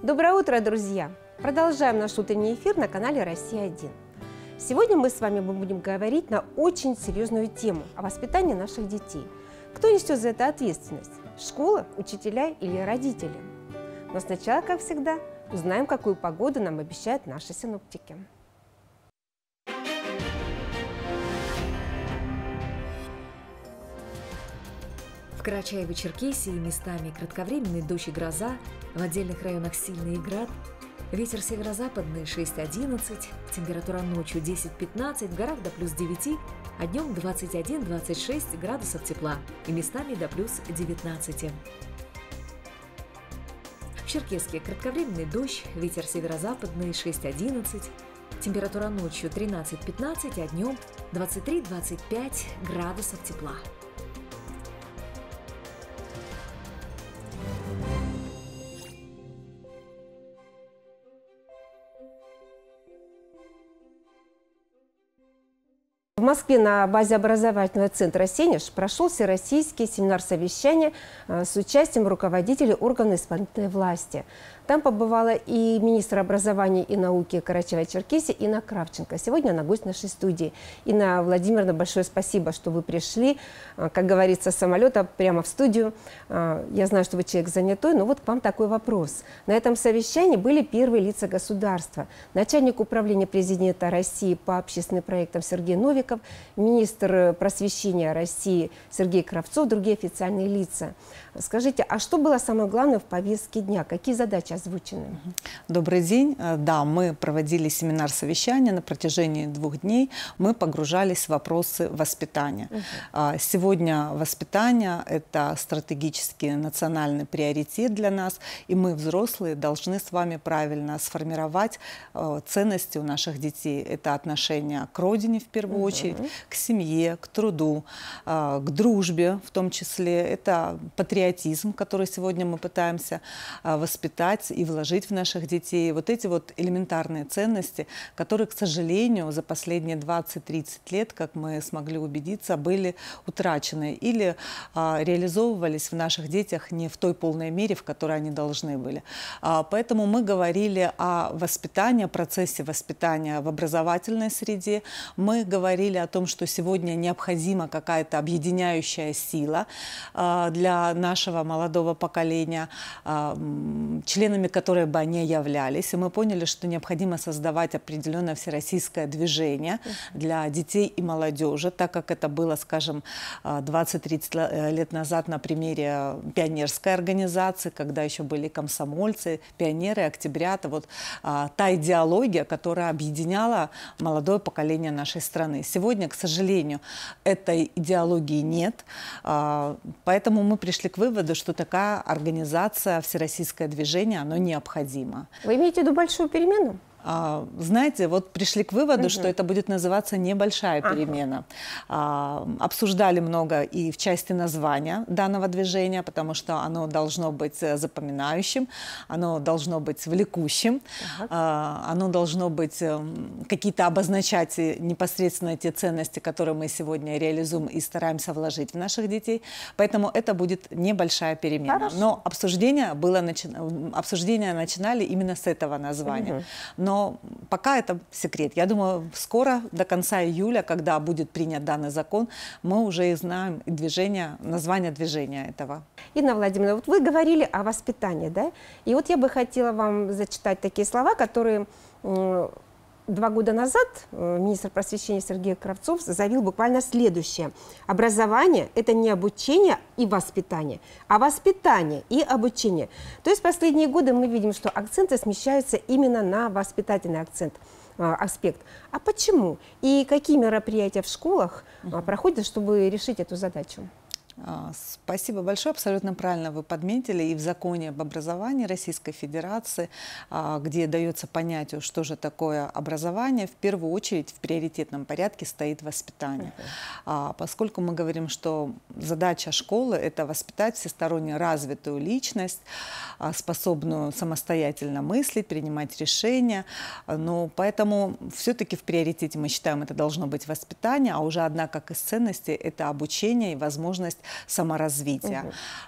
Доброе утро, друзья! Продолжаем наш утренний эфир на канале «Россия-1». Сегодня мы с вами будем говорить на очень серьезную тему – о воспитании наших детей. Кто несет за это ответственность? Школа, учителя или родители? Но сначала, как всегда, узнаем, какую погоду нам обещают наши синоптики. Карачаево-Черкесии местами кратковременный дождь и гроза, в отдельных районах сильный град, ветер северо-западный 6-11, температура ночью 10-15, в горах до плюс 9, а днем 21-26 градусов тепла и местами до плюс 19. В Черкесске кратковременный дождь, ветер северо-западный 6-11, температура ночью 13-15, а днем 23-25 градусов тепла. Москве на базе образовательного центра «Сенеж» прошел всероссийский семинар-совещание э, с участием руководителей органов исполнительной власти. Там побывала и министр образования и науки карачева Черкеси Инна Кравченко. Сегодня она гость нашей студии. Инна Владимировна, большое спасибо, что вы пришли, а, как говорится, с самолета прямо в студию. А, я знаю, что вы человек занятой, но вот к вам такой вопрос. На этом совещании были первые лица государства. Начальник управления президента России по общественным проектам Сергей Новиков, министр просвещения России Сергей Кравцов, другие официальные лица. Скажите, а что было самое главное в повестке дня? Какие задачи озвучены? Добрый день. Э, да, мы проводили семинар совещание на протяжении двух дней. Мы погружались в вопросы воспитания. Угу. Сегодня воспитание – это стратегический национальный приоритет для нас, и мы, взрослые, должны с вами правильно сформировать э, ценности у наших детей. Это отношение к родине в первую угу. очередь, к семье, к труду, э, к дружбе в том числе. Это патриотизм патриотизм, который сегодня мы пытаемся а, воспитать и вложить в наших детей. Вот эти вот элементарные ценности, которые, к сожалению, за последние 20-30 лет, как мы смогли убедиться, были утрачены или а, реализовывались в наших детях не в той полной мере, в которой они должны были. А, поэтому мы говорили о воспитании, о процессе воспитания в образовательной среде. Мы говорили о том, что сегодня необходима какая-то объединяющая сила для наших нашего молодого поколения, а, членами которой бы они являлись. И мы поняли, что необходимо создавать определенное всероссийское движение для детей и молодежи, так как это было, скажем, 20-30 а, э, лет назад на примере пионерской организации, когда еще были комсомольцы, пионеры, октябрята, вот а, та идеология, которая объединяла молодое поколение нашей страны. Сегодня, к сожалению, этой идеологии нет, поэтому мы пришли к выводу, что такая организация, всероссийское движение, оно необходимо. Вы имеете в виду большую перемену? А, знаете, вот пришли к выводу, угу. что это будет называться небольшая перемена. Ага. А, обсуждали много и в части названия данного движения, потому что оно должно быть э, запоминающим, оно должно быть влекущим, ага. а, оно должно быть эм, какие-то обозначать непосредственно те ценности, которые мы сегодня реализуем и стараемся вложить в наших детей. Поэтому это будет небольшая перемена. Хорошо. Но обсуждение было начи... обсуждение начинали именно с этого названия. Угу. Но пока это секрет. Я думаю, скоро, до конца июля, когда будет принят данный закон, мы уже и знаем движение, название движения этого. Инна Владимировна, вот вы говорили о воспитании, да? И вот я бы хотела вам зачитать такие слова, которые два года назад э, министр просвещения Сергей Кравцов заявил буквально следующее. Образование – это не обучение и воспитание, а воспитание и обучение. То есть последние годы мы видим, что акценты смещаются именно на воспитательный акцент а, аспект. А почему? И какие мероприятия в школах а, проходят, чтобы решить эту задачу? А, спасибо большое. Абсолютно правильно вы подметили. И в законе об образовании Российской Федерации, а, где дается понятие, что же такое образование, в первую очередь в приоритетном порядке стоит воспитание. А, поскольку мы говорим, что задача школы – это воспитать всесторонне развитую личность, способную самостоятельно мыслить, принимать решения. Но поэтому все-таки в приоритете мы считаем, это должно быть воспитание, а уже одна как из ценностей – это обучение и возможность саморазвития.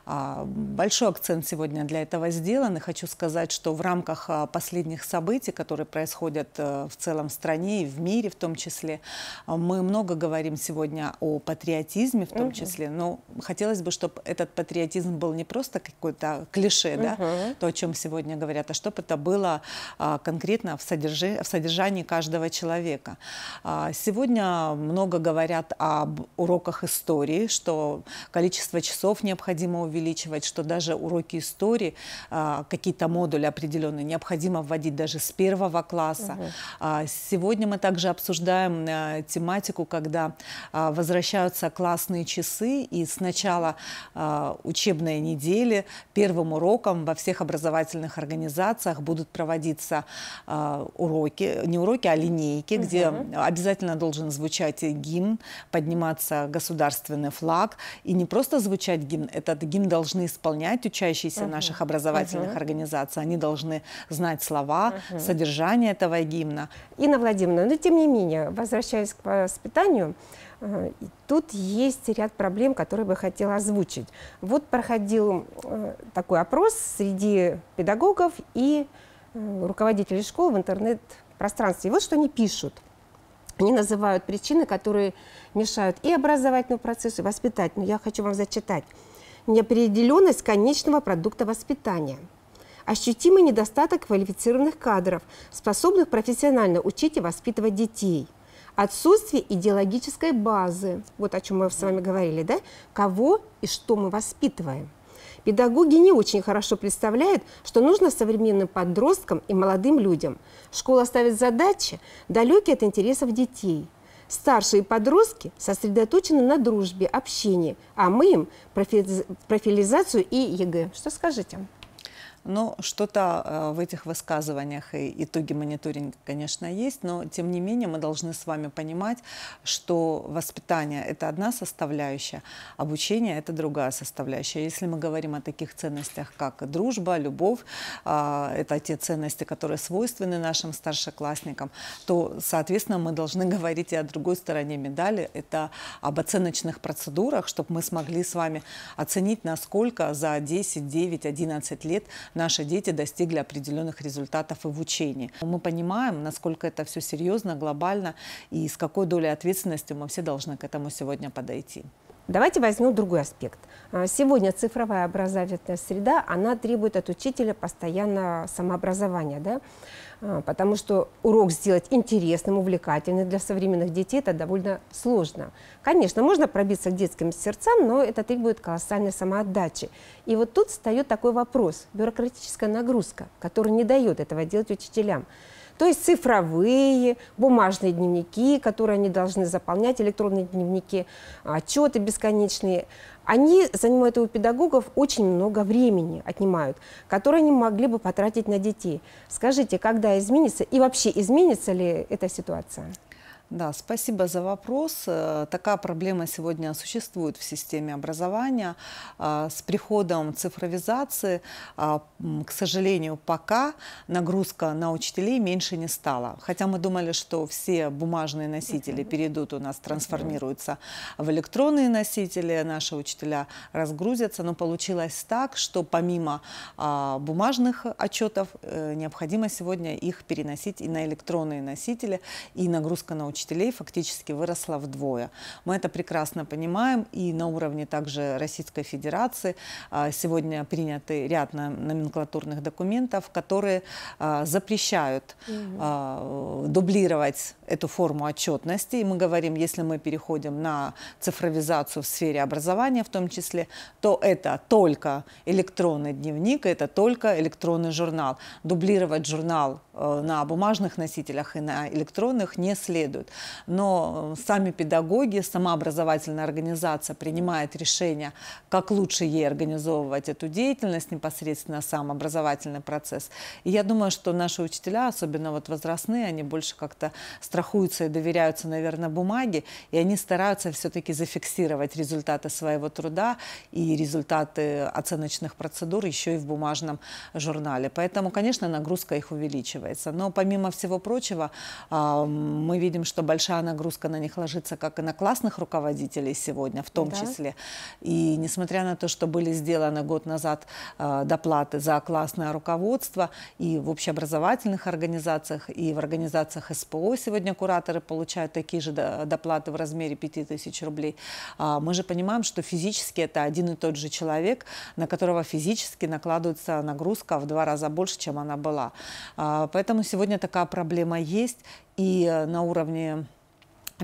Угу. Большой акцент сегодня для этого сделан. И хочу сказать, что в рамках а, последних событий, которые происходят э, в целом в стране и в мире в том числе, а, мы много говорим сегодня о патриотизме в том угу. числе. Но хотелось бы, чтобы этот патриотизм был не просто какой-то клише, угу. да, то, о чем сегодня говорят, а чтобы это было конкретно в, содержи, в содержании каждого человека. Сегодня много говорят об уроках истории, что количество часов необходимо увеличивать, что даже уроки истории, а, какие-то модули определенные необходимо вводить даже с первого класса. Угу. Сегодня мы также обсуждаем а, тематику, когда возвращаются классные часы, и с начала учебной недели первым уроком во всех образовательных организациях будут проводиться уроки, не уроки, а линейки, угу. где обязательно должен звучать гимн, подниматься государственный флаг, и не просто звучать гимн, этот гимн должны исполнять учащиеся угу. наших образовательных угу. организаций. Они должны знать слова, угу. содержание этого гимна. Инна Владимировна, но тем не менее, возвращаясь к воспитанию, э, Тут есть ряд проблем, которые бы хотела озвучить. Вот проходил э, такой опрос среди педагогов и э, руководителей школ в интернет-пространстве. И вот что они пишут – они называют причины, которые мешают и образовательному процессу, и воспитательному. Я хочу вам зачитать. Неопределенность конечного продукта воспитания. Ощутимый недостаток квалифицированных кадров, способных профессионально учить и воспитывать детей. Отсутствие идеологической базы. Вот о чем мы с вами говорили, да? Кого и что мы воспитываем – Педагоги не очень хорошо представляют, что нужно современным подросткам и молодым людям. Школа ставит задачи, далекие от интересов детей. Старшие подростки сосредоточены на дружбе, общении, а мы им профилизацию и ЕГЭ. Что скажете? Но ну, что-то э, в этих высказываниях и итоги мониторинга, конечно, есть, но тем не менее мы должны с вами понимать, что воспитание – это одна составляющая, обучение – это другая составляющая. Если мы говорим о таких ценностях, как дружба, любовь, а, это те ценности, которые свойственны нашим старшеклассникам, то, соответственно, мы должны говорить и о другой стороне медали – это об оценочных процедурах, чтобы мы смогли с вами оценить, насколько за 10, 9, 11 лет наши дети достигли определенных результатов и в учении. Мы понимаем, насколько это все серьезно, глобально и с какой долей ответственности мы все должны к этому сегодня подойти. Давайте возьмем другой аспект. А, сегодня цифровая образовательная среда, она требует от учителя постоянно самообразования. Да? А, потому что урок сделать интересным, увлекательным для современных детей это довольно сложно. Конечно, можно пробиться к детским сердцам, но это требует колоссальной самоотдачи. И вот тут встает такой вопрос – бюрократическая нагрузка, которая не дает этого делать учителям. То есть цифровые, бумажные дневники, которые они должны заполнять, электронные дневники, а, отчеты бесконечные. Они занимают у педагогов очень много времени, отнимают, которое они могли бы потратить на детей. Скажите, когда изменится и вообще изменится ли эта ситуация? Да, спасибо за вопрос. Э, такая проблема сегодня существует в системе образования. А, с приходом цифровизации, а, к сожалению, пока нагрузка на учителей меньше не стала. Хотя мы думали, что все бумажные носители перейдут у нас, трансформируются в электронные носители, наши учителя разгрузятся, но получилось так, что помимо а, бумажных отчетов э, необходимо сегодня их переносить и на электронные носители, и нагрузка на учителей учителей фактически выросла вдвое. Мы это прекрасно понимаем, и на уровне также Российской Федерации а, сегодня приняты ряд номенклатурных документов, которые а, запрещают угу. дублировать эту форму отчетности. И мы говорим, если мы переходим на цифровизацию в сфере образования в том числе, то это только электронный дневник, это только электронный журнал. Дублировать журнал Э, на бумажных носителях и на электронных не следует. Но э, сами педагоги, сама образовательная организация принимает решение, как лучше ей организовывать эту деятельность, непосредственно сам образовательный процесс. И я думаю, что наши учителя, особенно вот возрастные, они больше как-то страхуются и доверяются, наверное, бумаге, и они стараются все-таки зафиксировать результаты своего труда и результаты оценочных процедур еще и в бумажном журнале. Поэтому, конечно, нагрузка их увеличивает сказывается. Но помимо всего прочего, а, мы видим, что большая нагрузка на них ложится как и на классных руководителей сегодня, в том да. числе. И несмотря на то, что были сделаны год назад а, доплаты за классное руководство и в общеобразовательных организациях, и в организациях СПО сегодня кураторы получают такие же доплаты в размере 5000 рублей, а, мы же понимаем, что физически это один и тот же человек, на которого физически накладывается нагрузка в два раза больше, чем она была. Поэтому Поэтому сегодня такая проблема есть и э, на уровне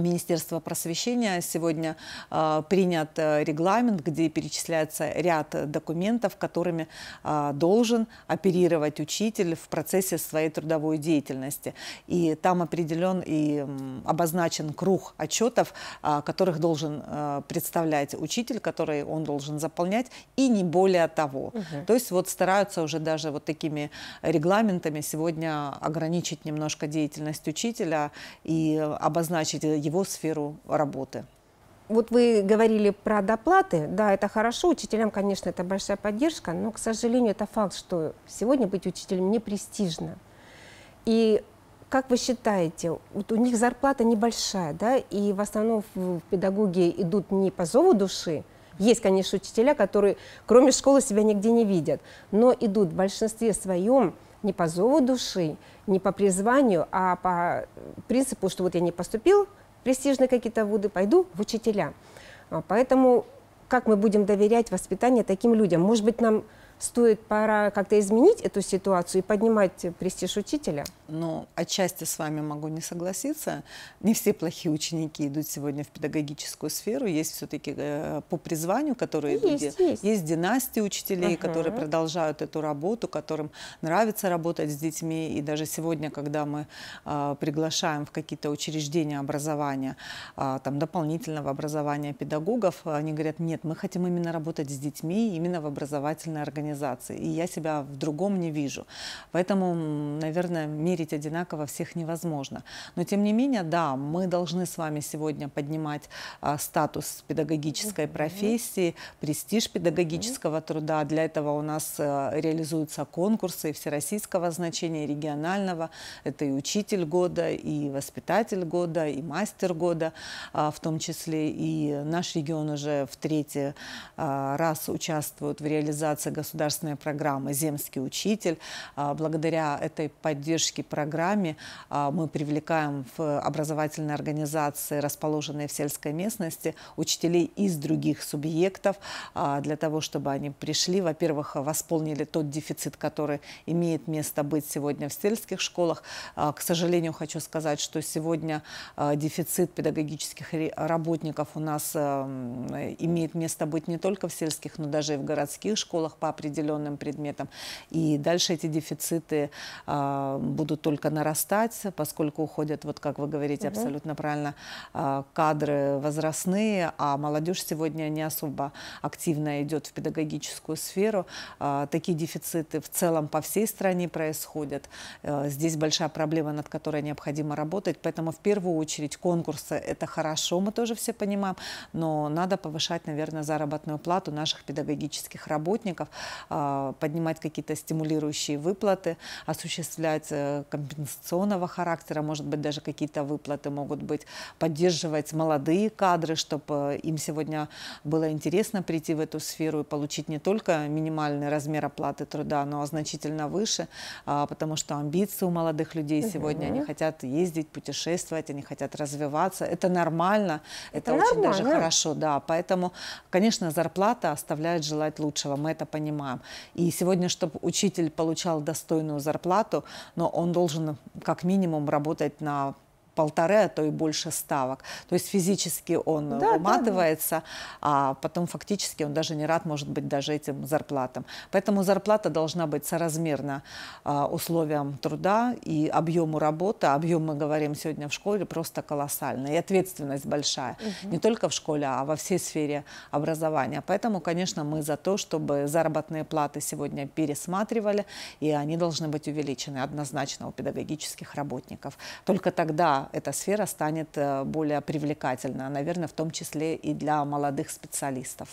Министерства просвещения сегодня а, э, принят регламент, где перечисляется ряд документов, которыми э, должен оперировать учитель в процессе своей трудовой деятельности. И там определен и обозначен круг отчетов, э, которых должен э, представлять учитель, которые он должен заполнять, и не более того. Угу. То есть вот стараются уже даже вот такими регламентами сегодня ограничить немножко деятельность учителя и э, обозначить э, его сферу работы. Вот вы говорили про доплаты. Да, это хорошо. Учителям, конечно, это большая поддержка, но, к сожалению, это факт, что сегодня быть учителем не престижно. И как вы считаете, вот у них зарплата небольшая, да, и в основном в педагоги идут не по зову души, есть, конечно, учителя, которые кроме школы себя нигде не видят, но идут в большинстве своем не по зову души, не по призванию, а по принципу, что вот я не поступил престижные какие-то вуды, пойду в учителя. А, поэтому как мы будем доверять воспитание таким людям? Может быть, нам стоит пора как-то изменить эту ситуацию и поднимать престиж учителя? Ну, отчасти с вами могу не согласиться. Не все плохие ученики идут сегодня в педагогическую сферу. Есть все-таки э, по призванию, которые есть, идут. Есть. есть династии учителей, uh-huh. которые продолжают эту работу, которым нравится работать с детьми. И даже сегодня, когда мы э, приглашаем в какие-то учреждения образования, э, там, дополнительного образования педагогов, они говорят, нет, мы хотим именно работать с детьми, именно в образовательной организации организации, и я себя в другом не вижу. Поэтому, наверное, мерить одинаково всех невозможно. Но, тем не менее, да, мы должны с вами сегодня поднимать а, статус педагогической профессии, престиж педагогического труда. Для этого у нас э, реализуются конкурсы всероссийского значения, регионального. Это и учитель года, и воспитатель года, и мастер года, а, в том числе и наш регион уже в третий а, раз участвует в реализации государственного государственная программа «Земский учитель». А, благодаря этой поддержке программе а, мы привлекаем в образовательные организации, расположенные в сельской местности, учителей из других субъектов а, для того, чтобы они пришли, во-первых, восполнили тот дефицит, который имеет место быть сегодня в сельских школах. К сожалению, хочу сказать, что сегодня дефицит педагогических работников у нас имеет место быть не только в сельских, но даже и в городских школах по определению определенным предметам. И дальше эти дефициты э, будут только нарастать, поскольку уходят, вот как вы говорите угу. абсолютно правильно, э, кадры возрастные, а молодежь сегодня не особо активно идет в педагогическую сферу. Э, такие дефициты в целом по всей стране происходят. Э, здесь большая проблема, над которой необходимо работать, поэтому в первую очередь конкурсы – это хорошо, мы тоже все понимаем, но надо повышать, наверное, заработную плату наших педагогических работников, а, поднимать какие-то стимулирующие выплаты, осуществлять э, компенсационного характера, может быть, даже какие-то выплаты могут быть, поддерживать молодые кадры, чтобы э, им сегодня было интересно прийти в эту сферу и получить не только минимальный размер оплаты труда, но значительно выше, а, потому что амбиции у молодых людей сегодня, они хотят ездить, путешествовать, они хотят развиваться. Это нормально, это, это очень нормально. даже хорошо, да. Поэтому, конечно, зарплата оставляет желать лучшего, мы это понимаем вам. И сегодня, чтобы учитель получал достойную зарплату, но он должен как минимум работать на полторы, а то и больше ставок. То есть физически он да, выматывается, да, да. а потом фактически он даже не рад может быть даже этим зарплатам. Поэтому зарплата должна быть соразмерна а, условиям труда и объему работы. Объем мы говорим сегодня в школе просто колоссальный. И ответственность большая. Угу. Не только в школе, а во всей сфере образования. Поэтому, конечно, мы за то, чтобы заработные платы сегодня пересматривали, и они должны быть увеличены однозначно у педагогических работников. Только тогда эта сфера станет э, более привлекательна, наверное, в том числе и для молодых специалистов.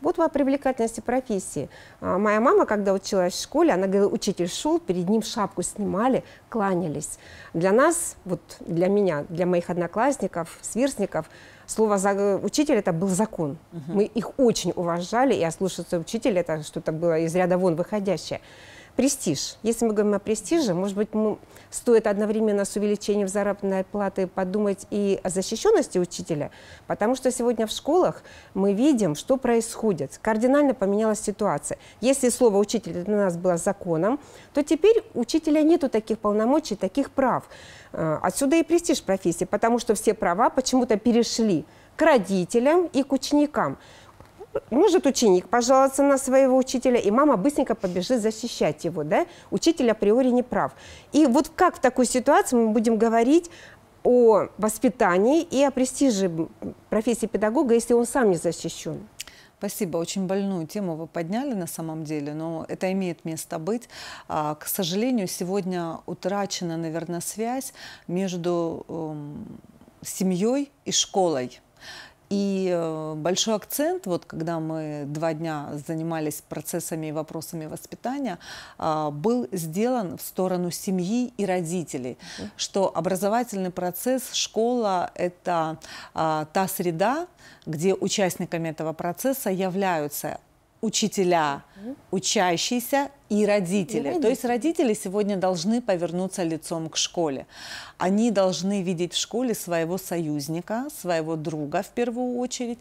Вот о привлекательности профессии. А, моя мама, когда училась в школе, она говорила, учитель шел, перед ним шапку снимали, кланялись. Для нас, вот для меня, для моих одноклассников, сверстников, слово «учитель» — это был закон. Угу. Мы их очень уважали, и ослушаться учителя — это что-то было из ряда вон выходящее престиж. Если мы говорим о престиже, может быть, мы, стоит одновременно с увеличением заработной платы подумать и о защищенности учителя, потому что сегодня в школах мы видим, что происходит. Кардинально поменялась ситуация. Если слово «учитель» для нас было законом, то теперь учителя нету таких полномочий, таких прав. Э, отсюда и престиж профессии, потому что все права почему-то перешли к родителям и к ученикам может ученик пожаловаться на своего учителя, и мама быстренько побежит защищать его, да? Учитель априори не прав. И вот как в такой ситуации мы будем говорить о воспитании и о престиже профессии педагога, если он сам не защищен? Спасибо. Очень больную тему вы подняли на самом деле, но это имеет место быть. А, к сожалению, сегодня утрачена, наверное, связь между эм, семьей и школой. И э, большой акцент, вот когда мы два дня занимались процессами и вопросами воспитания, а, был сделан в сторону семьи и родителей, mm -hmm. что образовательный процесс, школа – это а, та среда, где участниками этого процесса являются учителя, учащийся и родители. Ну, То есть родители сегодня должны повернуться лицом к школе. Они должны видеть в школе своего союзника, своего друга в первую очередь.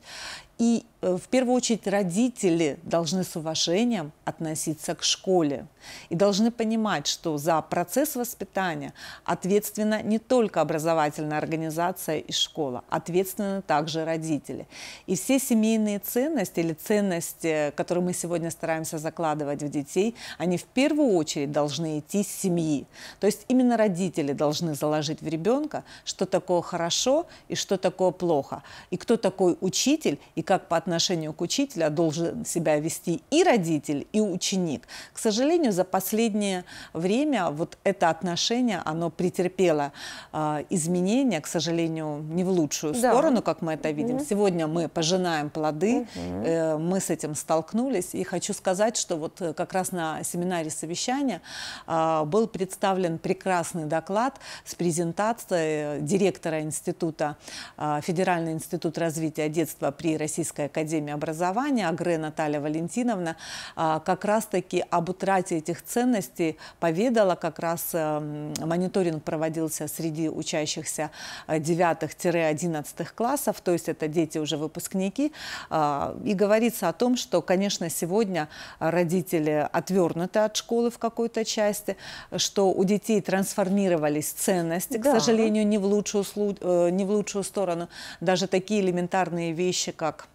И э, в первую очередь родители должны с уважением относиться к школе и должны понимать, что за процесс воспитания ответственна не только образовательная организация и школа, ответственны также родители. И все семейные ценности или ценности, э, которые мы сегодня стараемся стараемся закладывать в детей, они в первую очередь должны идти с семьи. То есть именно родители должны заложить в ребенка, что такое хорошо и что такое плохо. И кто такой учитель, и как по отношению к учителю должен себя вести и родитель, и ученик. К сожалению, за последнее время вот это отношение, оно претерпело э, изменения, к сожалению, не в лучшую да. сторону, как мы это видим. Угу. Сегодня мы пожинаем плоды, угу. э, мы с этим столкнулись. И хочу сказать, сказать, что вот э, как раз на семинаре совещания а, был представлен прекрасный доклад с презентацией э, директора Института, а, Федеральный институт развития детства при Российской академии образования Агре Наталья Валентиновна а, как раз-таки об утрате этих ценностей поведала, как раз э, мониторинг проводился среди учащихся 9-11 классов, то есть это дети уже выпускники, и говорится о том, что, конечно, сегодня родители отвернуты от школы в какой-то части, что у детей трансформировались ценности, да. к сожалению, не в, лучшую, э, не в лучшую сторону. Даже такие элементарные вещи, как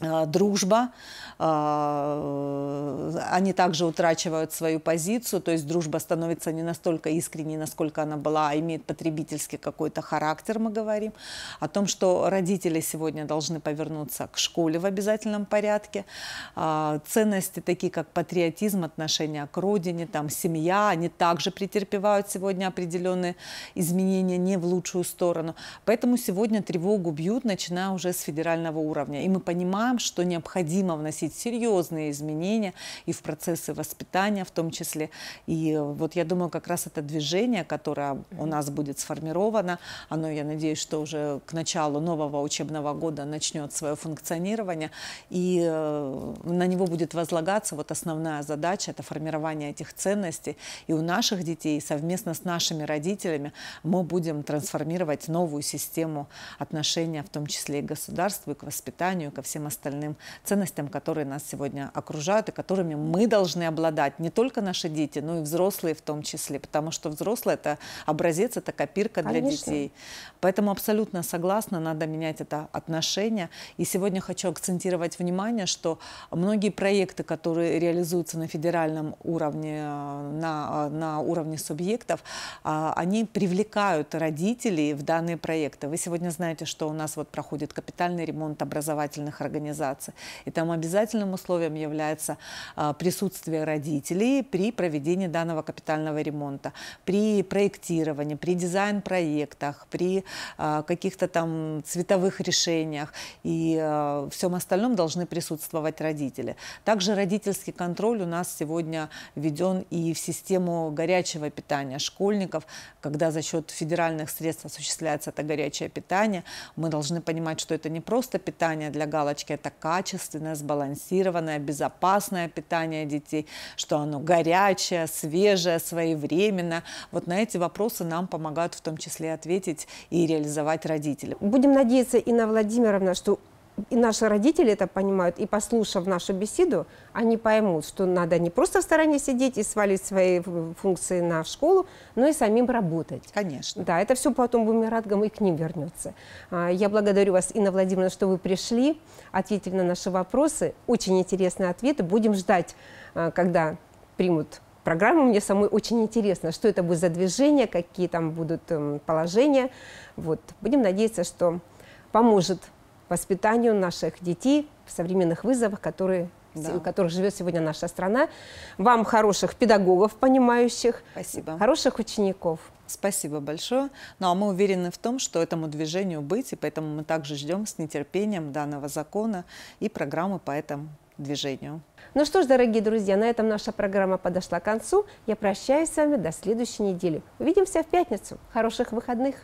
Э, дружба, э, они также утрачивают свою позицию, то есть дружба становится не настолько искренней, насколько она была, а имеет потребительский какой-то характер, мы говорим, о том, что родители сегодня должны повернуться к школе в обязательном порядке, э, ценности такие, как патриотизм, отношение к родине, там, семья, они также претерпевают сегодня определенные изменения не в лучшую сторону, поэтому сегодня тревогу бьют, начиная уже с федерального уровня, и мы понимаем, нам, что необходимо вносить серьезные изменения и в процессы воспитания в том числе. И вот я думаю, как раз это движение, которое у нас будет сформировано, оно, я надеюсь, что уже к началу нового учебного года начнет свое функционирование, и э, на него будет возлагаться вот основная задача – это формирование этих ценностей. И у наших детей совместно с нашими родителями мы будем трансформировать новую систему отношения, в том числе и к государству, и к воспитанию, и ко всем остальным остальным ценностям, которые нас сегодня окружают и которыми мы должны обладать, не только наши дети, но и взрослые в том числе, потому что взрослые – это образец, это копирка для детей. Поэтому абсолютно согласна, надо менять это отношение. И сегодня хочу акцентировать внимание, что многие проекты, которые реализуются на федеральном уровне, э, на, э, на уровне субъектов, э, они привлекают родителей в данные проекты. Вы сегодня знаете, что у нас вот проходит капитальный ремонт образовательных организаций, организации. И там обязательным условием является а, присутствие родителей при проведении данного капитального ремонта, при проектировании, при дизайн-проектах, при а, каких-то там цветовых решениях и а, всем остальном должны присутствовать родители. Также родительский контроль у нас сегодня введен и в систему горячего питания школьников, когда за счет федеральных средств осуществляется это горячее питание. Мы должны понимать, что это не просто питание для галочки, поддержки – это качественное, сбалансированное, безопасное питание детей, что оно горячее, свежее, своевременно. Вот на эти вопросы нам помогают в том числе ответить и реализовать родители. Будем надеяться, Инна Владимировна, что и наши родители это понимают, и послушав нашу беседу, они поймут, что надо не просто в стороне сидеть и свалить свои функции на школу, но и самим работать. Конечно. Да, это все потом бумерангом и к ним вернется. А, я благодарю вас, Инна Владимировна, что вы пришли, ответили на наши вопросы. Очень интересные ответы. Будем ждать, а, когда примут программу. Мне самой очень интересно, что это будет за движение, какие там будут эм, положения. Вот. Будем надеяться, что поможет воспитанию наших детей в современных вызовах, которые да. в которых живет сегодня наша страна. Вам хороших педагогов, понимающих, Спасибо. хороших учеников. Спасибо большое. Ну а мы уверены в том, что этому движению быть, и поэтому мы также ждем с нетерпением данного закона и программы по этому движению. Ну что ж, дорогие друзья, на этом наша программа подошла к концу. Я прощаюсь с вами до следующей недели. Увидимся в пятницу. Хороших выходных!